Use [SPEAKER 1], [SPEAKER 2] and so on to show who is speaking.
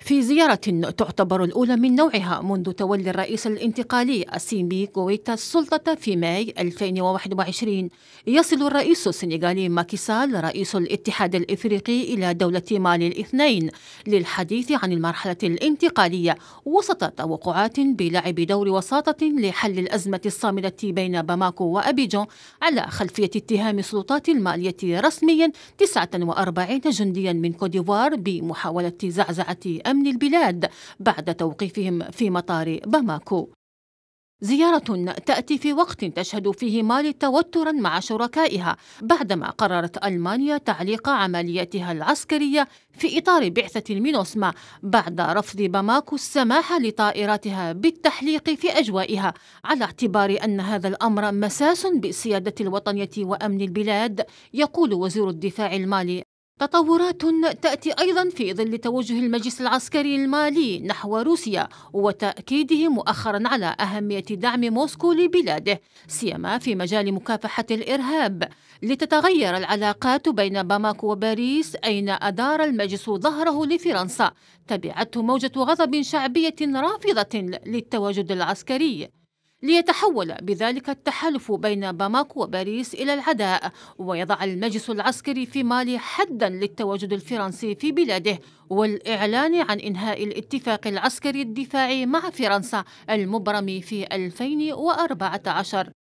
[SPEAKER 1] في زيارة تعتبر الأولى من نوعها منذ تولي الرئيس الانتقالي أسيمبي كويتا السلطة في ماي 2021 يصل الرئيس السنغالي ماكيسال رئيس الاتحاد الإفريقي إلى دولة مالي الاثنين للحديث عن المرحلة الانتقالية وسط توقعات بلعب دور وساطة لحل الأزمة الصامدة بين باماكو وأبيجون على خلفية اتهام السلطات المالية رسميا 49 جنديا من كوديفوار بمحاولة زعزعة أمن البلاد بعد توقيفهم في مطار باماكو زيارة تأتي في وقت تشهد فيه مالي توترا مع شركائها بعدما قررت ألمانيا تعليق عملياتها العسكرية في إطار بعثة المينوسما بعد رفض باماكو السماح لطائراتها بالتحليق في أجوائها على اعتبار أن هذا الأمر مساس بالسيادة الوطنية وأمن البلاد يقول وزير الدفاع المالي تطورات تأتي أيضا في ظل توجه المجلس العسكري المالي نحو روسيا وتأكيده مؤخرا على أهمية دعم موسكو لبلاده سيما في مجال مكافحة الإرهاب لتتغير العلاقات بين باماكو وباريس أين أدار المجلس ظهره لفرنسا تبعته موجة غضب شعبية رافضة للتواجد العسكري ليتحول بذلك التحالف بين باماكو وباريس إلى العداء ويضع المجلس العسكري في مالي حدا للتواجد الفرنسي في بلاده والإعلان عن إنهاء الاتفاق العسكري الدفاعي مع فرنسا المبرم في 2014